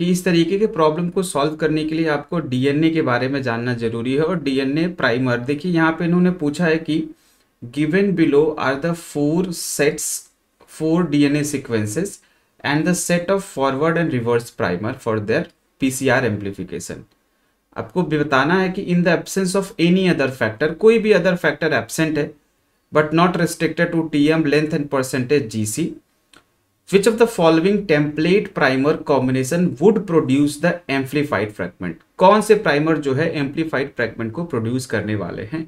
कि इस तरीके के प्रॉब्लम को सॉल्व करने के लिए आपको डीएनए के बारे में जानना जरूरी है और डीएनए प्राइमर देखिए यहाँ पे इन्होंने पूछा है कि given below are the four sets four DNA sequences and the set of forward and reverse primer for their PCR amplification आपको बताना है कि in the absence of any other factor कोई भी अदर फैक्टर एबसेंट है but not restricted to T M length and percentage G C Which of the following template primer combination would produce the amplified fragment? कौन से primer जो है amplified fragment को produce करने वाले हैं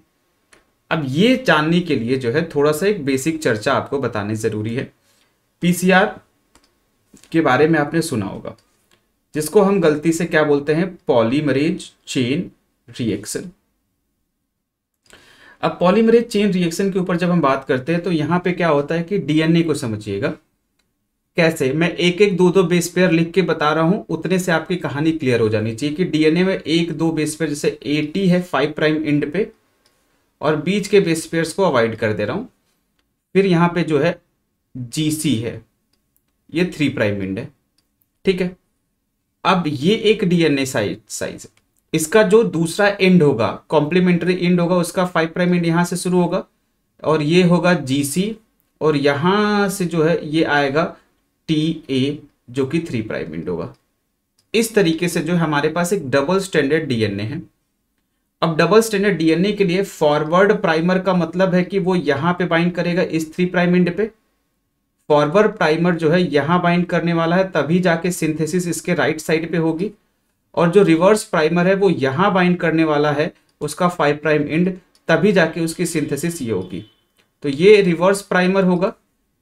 अब ये जानने के लिए जो है थोड़ा सा एक बेसिक चर्चा आपको बताने ज़रूरी है पीसीआर के बारे में आपने सुना होगा जिसको हम गलती से क्या बोलते हैं पॉलीमरेज चेन रिएक्शन अब पॉलीमरेज चेन रिएक्शन के ऊपर जब हम बात करते हैं तो यहां पे क्या होता है कि डीएनए को समझिएगा कैसे मैं एक एक दो दो बेस पेयर लिख के बता रहा हूं उतने से आपकी कहानी क्लियर हो जानी चाहिए कि डीएनए में एक दो बेस पेयर जैसे टी है फाइव प्राइम एंड पे और बीच के बेस पेयर्स को अवॉइड कर दे रहा हूं फिर यहाँ पे जो है जी है ये थ्री प्राइम एंड है ठीक है अब ये एक डीएनए साइज साइज है इसका जो दूसरा एंड होगा कॉम्प्लीमेंट्री एंड होगा उसका फाइव प्राइम एंड यहाँ से शुरू होगा और ये होगा सी और यहाँ से जो है ये आएगा टी ए जो कि थ्री प्राइम विंडो का इस तरीके से जो हमारे पास एक डबल स्टैंडर्ड डीएनए है अब डबल स्टैंडर्ड डीएनए के लिए फॉरवर्ड प्राइमर का मतलब है कि वो यहां पे बाइंड करेगा इस थ्री प्राइम एंड पे फॉरवर्ड प्राइमर जो है यहां बाइंड करने वाला है तभी जाके सिंथेसिस इसके राइट साइड पे होगी और जो रिवर्स प्राइमर है वो यहां बाइंड करने वाला है उसका फाइव प्राइम एंड तभी जाके उसकी सिंथेसिस ये होगी तो ये रिवर्स प्राइमर होगा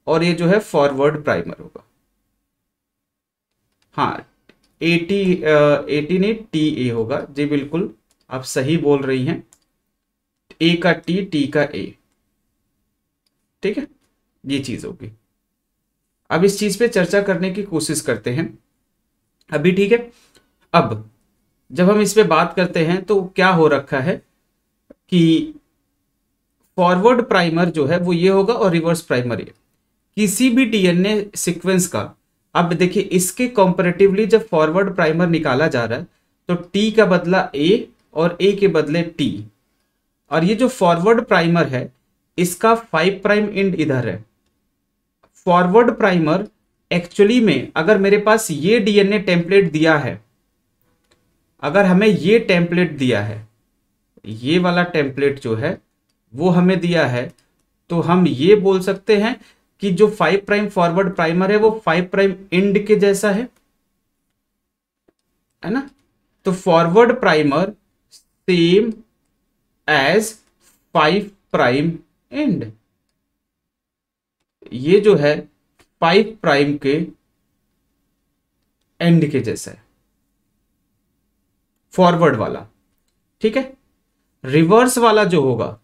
और ये जो है फॉरवर्ड प्राइमर होगा हाँ एटी एटी नहीं टी ए होगा जी बिल्कुल आप सही बोल रही हैं ए का टी टी का ए ठीक है ये चीज होगी अब इस चीज पे चर्चा करने की कोशिश करते हैं अभी ठीक है अब जब हम इस पे बात करते हैं तो क्या हो रखा है कि फॉरवर्ड प्राइमर जो है वो ये होगा और रिवर्स प्राइमर ये किसी भी डीएनए सीक्वेंस का अब देखिए इसके कॉम्परेटिवली जब फॉरवर्ड प्राइमर निकाला जा रहा है तो टी का बदला ए और ए के बदले टी और ये जो फॉरवर्ड प्राइमर है इसका फाइव प्राइम एंड इधर है फॉरवर्ड प्राइमर एक्चुअली में अगर मेरे पास ये डीएनए टेम्पलेट दिया है अगर हमें ये टेम्पलेट दिया है ये वाला टेम्पलेट जो है वो हमें दिया है तो हम ये बोल सकते हैं कि जो फाइव प्राइम फॉरवर्ड प्राइमर है वो फाइव प्राइम एंड के जैसा है है ना तो forward primer same as five prime end ये जो है फाइव प्राइम के एंड के जैसा है फॉरवर्ड वाला ठीक है रिवर्स वाला जो होगा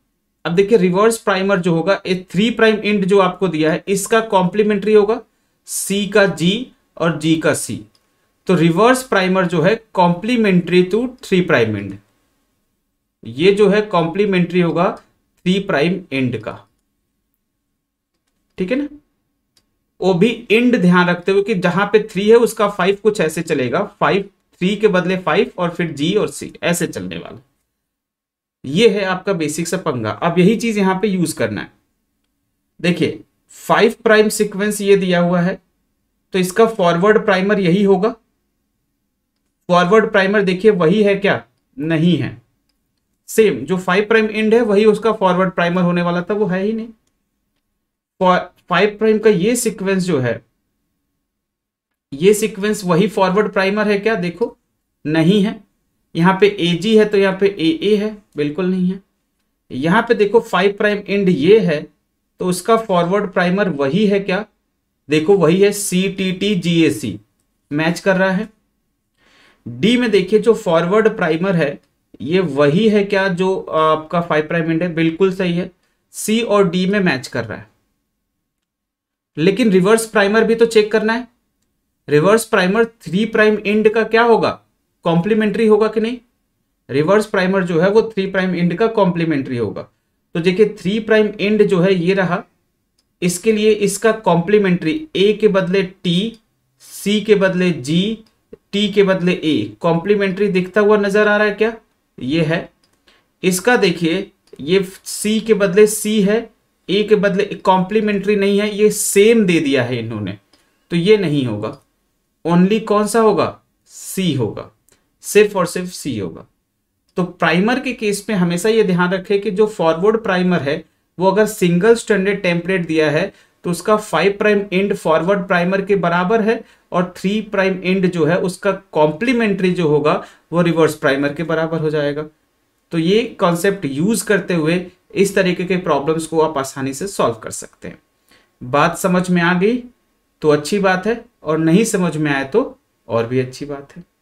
अब देखिए रिवर्स प्राइमर जो होगा ये थ्री प्राइम इंड जो आपको दिया है इसका कॉम्प्लीमेंट्री होगा सी का जी और जी का सी तो रिवर्स प्राइमर जो है complementary to three prime end ये जो है कॉम्प्लीमेंट्री होगा थ्री प्राइम इंड का ठीक है ना वो भी इंड ध्यान रखते हुए कि जहां पे थ्री है उसका फाइव कुछ ऐसे चलेगा फाइव थ्री के बदले फाइव और फिर जी और सी ऐसे चलने वाला ये है आपका बेसिक सा पंगा अब यही चीज यहां पे यूज करना है देखिए फाइव प्राइम सीक्वेंस ये दिया हुआ है तो इसका फॉरवर्ड प्राइमर यही होगा फॉरवर्ड प्राइमर देखिए वही है क्या नहीं है सेम जो फाइव प्राइम एंड है वही उसका फॉरवर्ड प्राइमर होने वाला था वो है ही नहीं फाइव प्राइम का ये सिक्वेंस जो है ये सिक्वेंस वही फॉरवर्ड प्राइमर है क्या देखो नहीं है यहाँ पे ए जी है तो यहाँ पे ए ए है बिल्कुल नहीं है यहाँ पे देखो फाइव प्राइम एंड ये है तो उसका फॉरवर्ड प्राइमर वही है क्या देखो वही है C T T G A C match कर रहा है डी में देखिए जो फॉरवर्ड प्राइमर है ये वही है क्या जो आपका फाइव प्राइम एंड है बिल्कुल सही है सी और डी में मैच कर रहा है लेकिन रिवर्स प्राइमर भी तो चेक करना है reverse primer three prime end का क्या होगा कॉम्प्लीमेंट्री होगा कि नहीं रिवर्स प्राइमर जो है वो थ्री प्राइम एंड का कॉम्प्लीमेंट्री होगा तो देखिए थ्री प्राइम एंड जो है ये रहा इसके लिए इसका कॉम्प्लीमेंट्री ए के बदले टी सी के बदले जी टी के बदले ए कॉम्प्लीमेंट्री दिखता हुआ नजर आ रहा है क्या ये है इसका देखिए ये सी के बदले सी है ए के बदले कॉम्प्लीमेंट्री नहीं है ये सेम दे दिया है इन्होंने तो ये नहीं होगा ओनली कौन सा होगा सी होगा सिर्फ और सिर्फ सी होगा तो प्राइमर के केस में हमेशा ये ध्यान रखें कि जो फॉरवर्ड प्राइमर है वो अगर सिंगल स्टैंडर्ड टेम्पलेट दिया है तो उसका five prime end forward primer के बराबर है और थ्री प्राइम एंड जो है उसका कॉम्प्लीमेंट्री जो होगा वो रिवर्स प्राइमर के बराबर हो जाएगा तो ये कॉन्सेप्ट यूज करते हुए इस तरीके के प्रॉब्लम्स को आप आसानी से सॉल्व कर सकते हैं बात समझ में आ गई तो अच्छी बात है और नहीं समझ में आए तो और भी अच्छी बात है